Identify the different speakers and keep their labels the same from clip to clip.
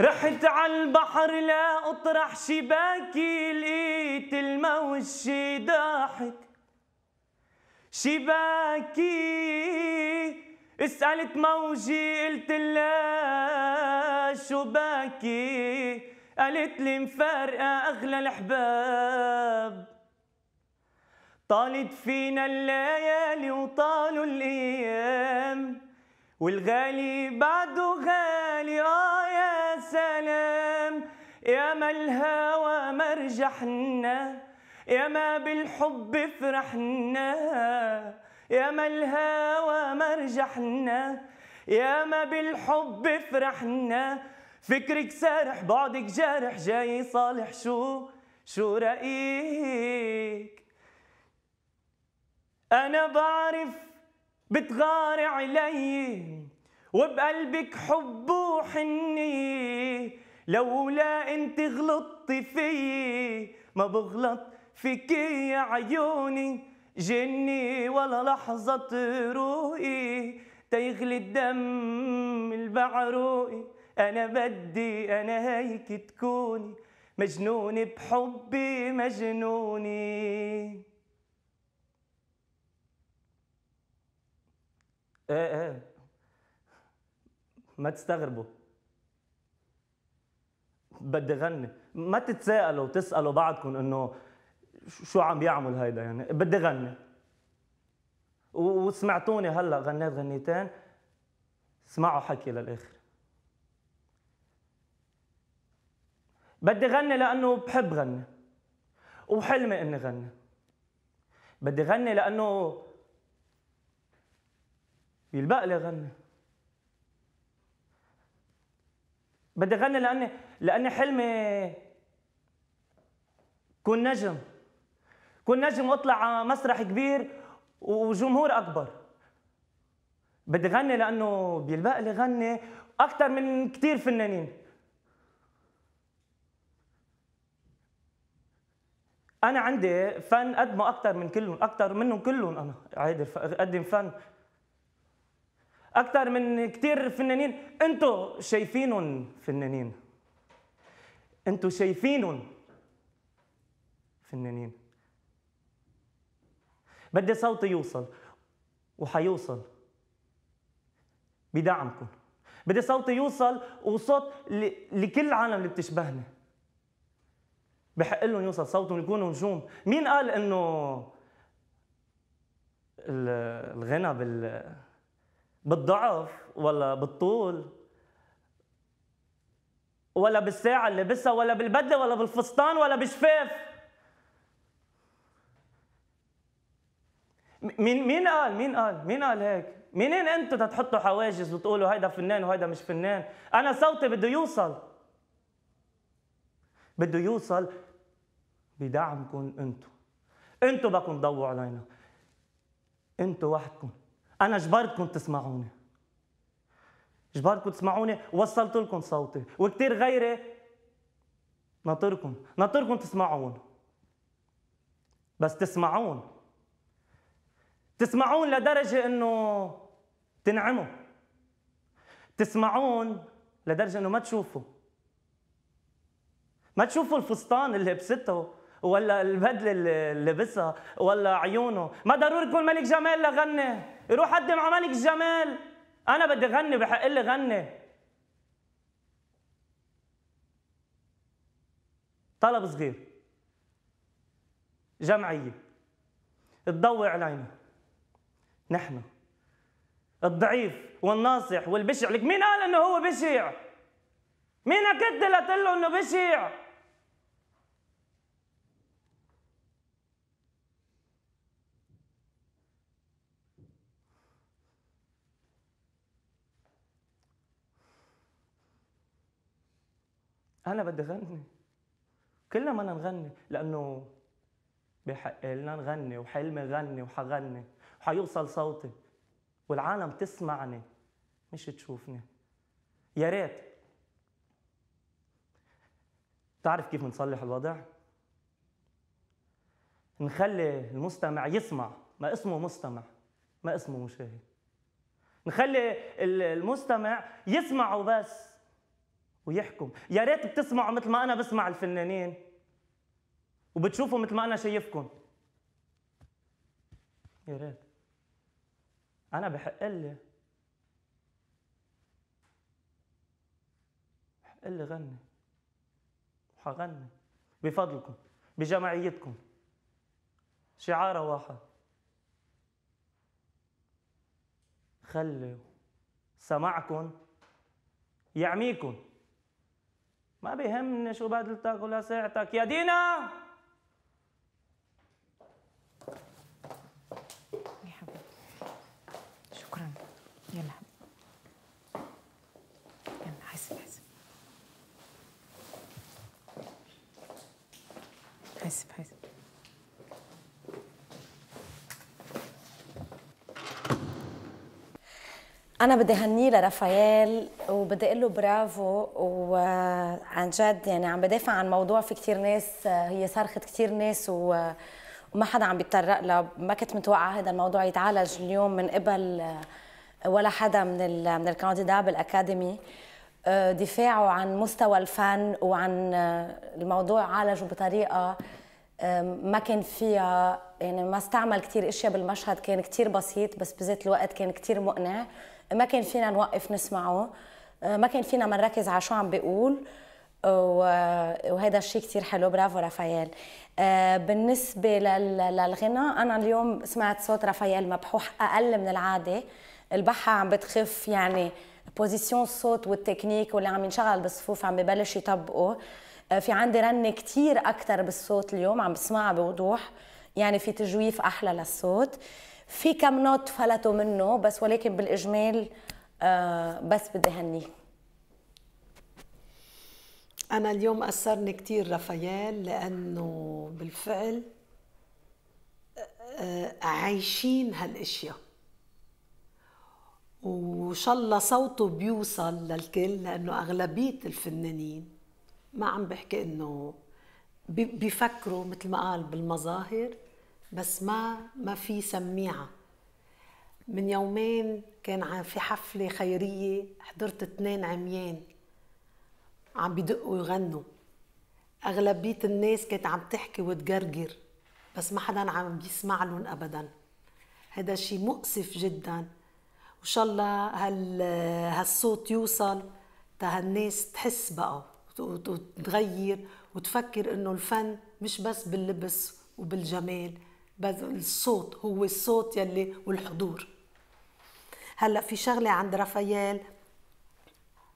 Speaker 1: رحت عالبحر لا اطرح شباكي لقيت الموج شي ضاحك شباكي سألت موجي قلت لها شو باكي قالت لي مفارقة أغلى الأحباب طالت فينا الليالي وطالوا الأيام والغالي بعده ما الهوى مرجحنا يا ما بالحب فرحنا يا ما الهوى مرجحنا يا ما بالحب فرحنا فكرك سارح بعدك جارح جاي صالح شو شو رأيك أنا بعرف بتغار علي وبقلبك حب وحنية لولا انت غلطتي فيي ما بغلط فيكي يا عيوني جني ولا لحظة روقي تيغلي الدم البعروقي أنا بدي أنا هيك تكوني مجنونة بحبي مجنونة ايه ايه ما تستغربوا بدي غني ما تتساءلوا وتسالوا بعضكم انه شو عم بيعمل هيدا يعني بدي غني وسمعتوني هلا غنيت غنيتين اسمعوا حكي للاخر بدي غني لانه بحب غني وحلمي اني غني بدي غني لانه يلبق لي غني بدي اغني لاني لاني حلمي كون نجم كون نجم واطلع على مسرح كبير وجمهور اكبر بدي غني لانه بيلبق لي غني اكثر من كثير فنانين انا عندي فن قدمه اكثر من كلهم اكثر منهم كلهم انا عادي اقدم فن اكثر من كثير فنانين انتم شايفينهم فنانين انتم شايفينهم فنانين بدي صوتي يوصل وحيوصل بدعمكم بدي صوتي يوصل وصوت لكل العالم اللي بتشبهني بحق لهم يوصل صوتهم يكونوا نجوم مين قال انه الغنى بال بالضعف ولا بالطول ولا بالساعة اللي لابسها ولا بالبدلة ولا بالفستان ولا بشفاف مين مين قال مين قال مين قال هيك منين انتم تتحطوا حواجز وتقولوا هيدا فنان وهيدا مش فنان انا صوتي بده يوصل بده يوصل بدعمكم انتم انتم بدكم تضووا علينا انتم وحدكم انا جبرتكم تسمعوني جبرتكم تسمعوني وصلت لكم صوتي وكثير غيري ناطركم ناطركم تسمعون بس تسمعون تسمعون لدرجة انه تنعموا تسمعون لدرجة انه ما تشوفوا ما تشوفوا الفستان اللي لبسته ولا البدله اللي لبسها ولا عيونه ما ضروري يكون ملك جمال لغني روح قدم على ملك جمال انا بدي غني بحق لي غني طلب صغير جمعيه تضوي علينا نحن الضعيف والناصح والبشع لك مين قال انه هو بشع مين اكد لتقول انه بشع انا بدي اغني كلنا ما نغني لانه بحق لنا نغني وحلمي غني وحغني وحيوصل صوتي والعالم تسمعني مش تشوفني يا ريت تعرف كيف نصلح الوضع؟ نخلي المستمع يسمع ما اسمه مستمع ما اسمه مشاهد نخلي المستمع يسمع وبس ويحكم يا ريت بتسمعوا مثل ما أنا بسمع الفنانين وبتشوفوا مثل ما أنا شايفكم يا ريت أنا بحق لي بحق لي غني وحغني بفضلكم بجمعيتكم شعارها واحد خلوا سمعكم يعميكم ما بيهمني شو بدلتك ولا ساعتك يا دينا
Speaker 2: انا بدي هني لرافائيل وبدي اقول له برافو وعن جد يعني عم بدافع عن موضوع في كثير ناس هي صرخت كثير ناس وما حدا عم بيتطرق له ما كنت متوقعه هذا الموضوع يتعالج اليوم من قبل ولا حدا من الـ من الكانديدا بالاكاديمي أه، دفاعه عن مستوى الفن وعن أه، الموضوع عالجه بطريقه أه، ما كان فيها يعني ما استعمل كثير اشياء بالمشهد كان كثير بسيط بس بذات الوقت كان كثير مقنع ما كان فينا نوقف نسمعه آه، ما كان فينا ما نركز على شو عم بيقول وهذا الشيء كثير حلو برافو رافائيل آه، بالنسبة للغنى أنا اليوم سمعت صوت رافائيل مبحوح أقل من العادة البحة عم بتخف يعني بوزيسيون الصوت والتكنيك واللي عم ينشغل بالصفوف عم ببلش يطبقه آه، في عندي رنة كثير أكثر بالصوت اليوم عم بسمعها بوضوح يعني في تجويف أحلى للصوت في كم نوت فلتوا
Speaker 3: منه بس ولكن بالاجمال آه بس بدي هني أنا اليوم أثرني كثير رافائيل لأنه بالفعل آه، عايشين هالاشياء وان شاء الله صوته بيوصل للكل لانه اغلبيه الفنانين ما عم بحكي انه بيفكروا مثل ما قال بالمظاهر بس ما ما في سميعه من يومين كان في حفلة خيرية حضرت اثنين عميان عم بيدقوا يغنوا أغلبية الناس كانت عم تحكي وتجرجر بس ما حدا عم بيسمع لهم أبدا هذا شيء مؤسف جدا وإن شاء الله هال هالصوت يوصل تهالناس تحس بقى وتغير وتفكر إنه الفن مش بس باللبس وبالجمال بس الصوت هو الصوت يلي والحضور هلا في شغله عند رافائيل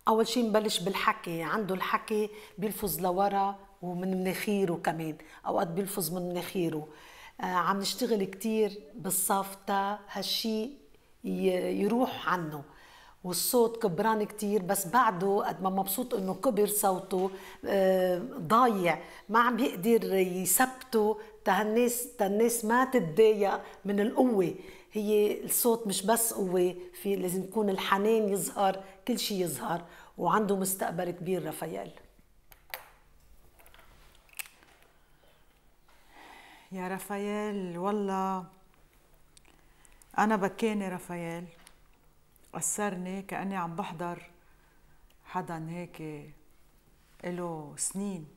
Speaker 3: اول شيء نبلش بالحكي عنده الحكي بيلفظ لورا ومن مناخيره كمان اوقات بيلفظ من مناخيره آه عم نشتغل كثير بالصف تا هالشيء يروح عنه والصوت كبران كتير بس بعده قد ما مبسوط انه كبر صوته آه، ضايع ما عم بيقدر يثبته تهالناس الناس ما تتضايق من القوه هي الصوت مش بس قوه في لازم يكون الحنان يظهر كل شيء يظهر وعنده مستقبل كبير رفايال
Speaker 4: يا رفايال والله أنا بكاني رفايال أثرني كأني عم بحضر حدا هيك له سنين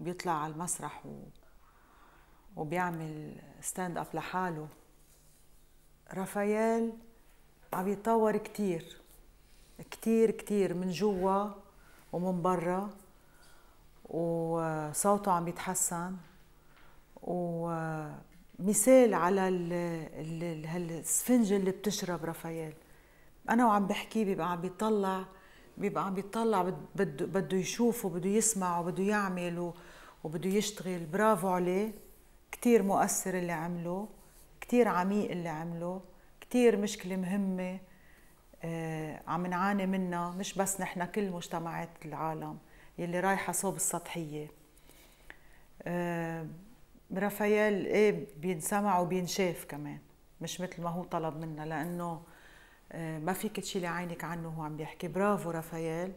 Speaker 4: بيطلع على المسرح و... وبيعمل ستاند اب لحاله رافائيل عم يتطور كتير كتير كتير من جوا ومن برا وصوته عم يتحسن ومثال على السفنجة اللي بتشرب رافائيل أنا وعم بحكي بيبقى عم بيطلع بيبقى عم بيطلع بده بده يشوفه بده يسمع وبده يعمل وبده يشتغل برافو عليه كتير مؤثر اللي عمله كتير عميق اللي عمله كتير مشكلة مهمة آه، عم نعاني منها مش بس نحن كل مجتمعات العالم يلي رايحة صوب السطحية آه، رافائيل ايه بينسمع وبينشاف كمان مش مثل ما هو طلب منا لانه آه، ما فيك تشيلي عينك عنه وهو عم بيحكي برافو رافائيل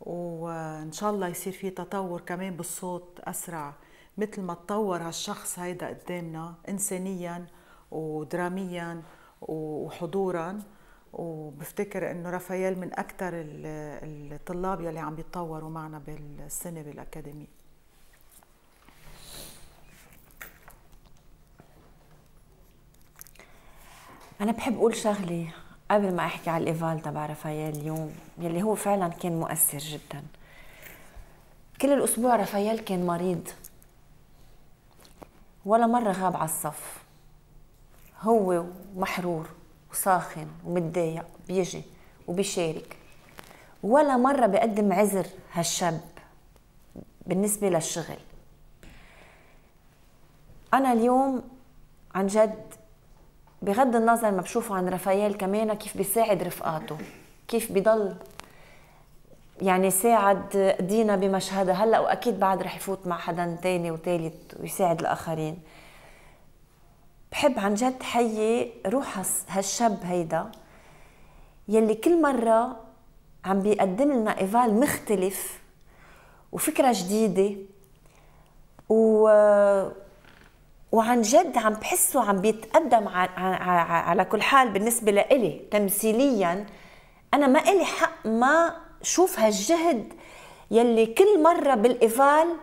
Speaker 4: وان شاء الله يصير في تطور كمان بالصوت اسرع مثل ما تطور هالشخص هيدا قدامنا انسانيا ودراميا وحضورا وبفتكر انه رافائيل من اكثر الطلاب يلي عم بيتطوروا معنا بالسنه بالاكاديميه
Speaker 5: انا بحب اقول شغله قبل ما احكي على الايفال تبع رافائيل اليوم يلي هو فعلا كان مؤثر جدا كل الاسبوع رافائيل كان مريض ولا مرة غاب على الصف هو محرور وساخن ومتضايق بيجي وبيشارك ولا مرة بقدم عذر هالشاب بالنسبة للشغل أنا اليوم عن جد بغض النظر ما بشوفه عن رافائيل كمان كيف بيساعد رفقاته كيف بضل يعني ساعد دينا بمشهدها هلا واكيد بعد رح يفوت مع حدا تاني وثالث ويساعد الاخرين بحب عن جد حيي روح هالشاب هيدا يلي كل مرة عم بيقدم لنا ايفال مختلف وفكرة جديدة و وعن جد عم بحسه عم بيتقدم على كل حال بالنسبة لإلي تمثيليا أنا ما إلي حق ما شوف هالجهد يلي كل مرة بالإيفال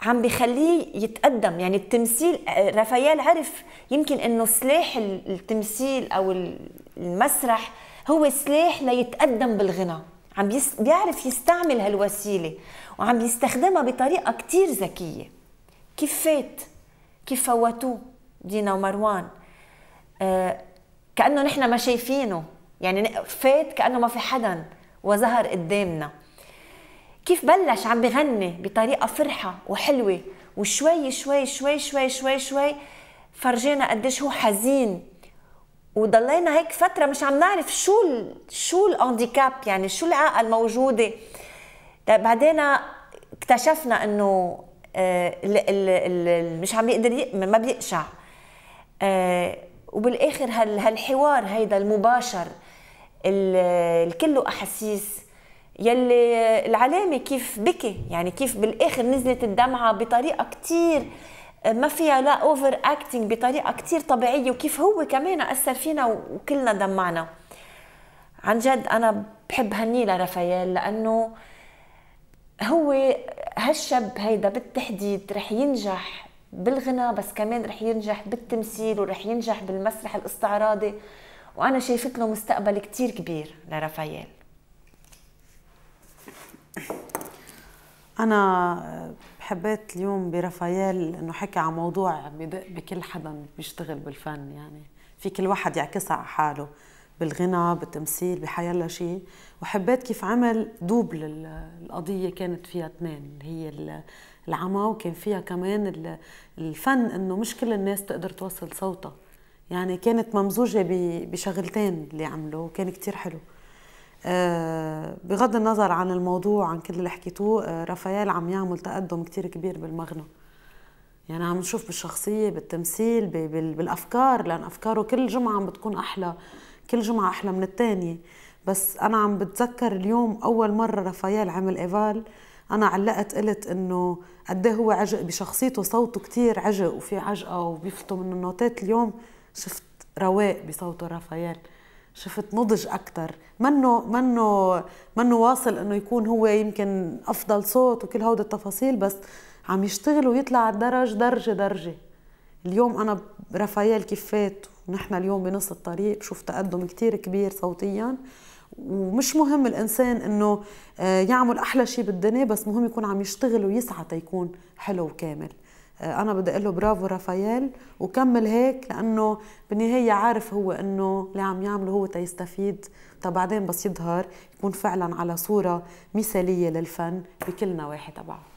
Speaker 5: عم بخليه يتقدم يعني التمثيل رافائيل عرف يمكن انه سلاح التمثيل او المسرح هو سلاح ليتقدم بالغنى عم بيعرف يستعمل هالوسيلة وعم يستخدمها بطريقة كتير ذكية كيف فات كيف فوتوه دينا ومروان آه كأنه نحن ما شايفينه يعني فات كأنه ما في حدا وظهر قدامنا كيف بلش عم بغني بطريقه فرحه وحلوه وشوي شوي شوي شوي شوي شوي فرجينا قديش هو حزين وضلينا هيك فتره مش عم نعرف شو الـ شو الانديكاب يعني شو العاقه الموجوده طيب بعدين اكتشفنا انه آه، مش عم يقدر ما بيقشع آه، وبالاخر هالحوار هيدا المباشر الكله احاسيس يلي العلامه كيف بكي يعني كيف بالاخر نزلت الدمعه بطريقه كثير ما فيها لا اوفر اكتنج بطريقه كثير طبيعيه وكيف هو كمان اثر فينا وكلنا دمعنا عن جد انا بحب هني لرافائيل لانه هو هالشاب هيدا بالتحديد رح ينجح بالغنى بس كمان رح ينجح بالتمثيل ورح ينجح بالمسرح الاستعراضي وانا شايفت له مستقبل كتير كبير لرافائيل
Speaker 6: انا حبيت اليوم برافائيل انه حكى عن موضوع بدق بكل حدا بيشتغل بالفن يعني في كل واحد يعكسها على حاله بالغنى بالتمثيل بحيالله شيء وحبيت كيف عمل دوبل القضيه كانت فيها اثنين هي العمى وكان فيها كمان الفن انه مش كل الناس تقدر توصل صوتها يعني كانت ممزوجة بشغلتين اللي عملوا وكان كتير حلو آه، بغض النظر عن الموضوع عن كل اللي حكيتوه آه، رافائيل عم يعمل تقدم كتير كبير بالمغنى يعني عم نشوف بالشخصية بالتمثيل بالأفكار لأن أفكاره كل جمعة عم بتكون أحلى كل جمعة أحلى من الثانية بس أنا عم بتذكر اليوم أول مرة رافائيل عمل إيفال أنا علقت قلت إنه قد إيه هو عجق بشخصيته صوته كتير عجق وفي عجقة وبيفتوا من النوتات اليوم شفت رواق بصوته رافائيل شفت نضج اكثر منه منه منه واصل انه يكون هو يمكن افضل صوت وكل هودي التفاصيل بس عم يشتغل ويطلع الدرج درجه درجه اليوم انا رافائيل كيف فات ونحن اليوم بنص الطريق بشوف تقدم كثير كبير صوتيا ومش مهم الانسان انه آه، يعمل احلى شيء بالدنيا بس مهم يكون عم يشتغل ويسعى تيكون حلو وكامل آه، انا بدي اقول له برافو رافائيل وكمل هيك لانه بالنهايه عارف هو انه اللي عم يعمله هو تيستفيد بعدين بس يظهر يكون فعلا على صوره مثاليه للفن بكل نواحي تبعه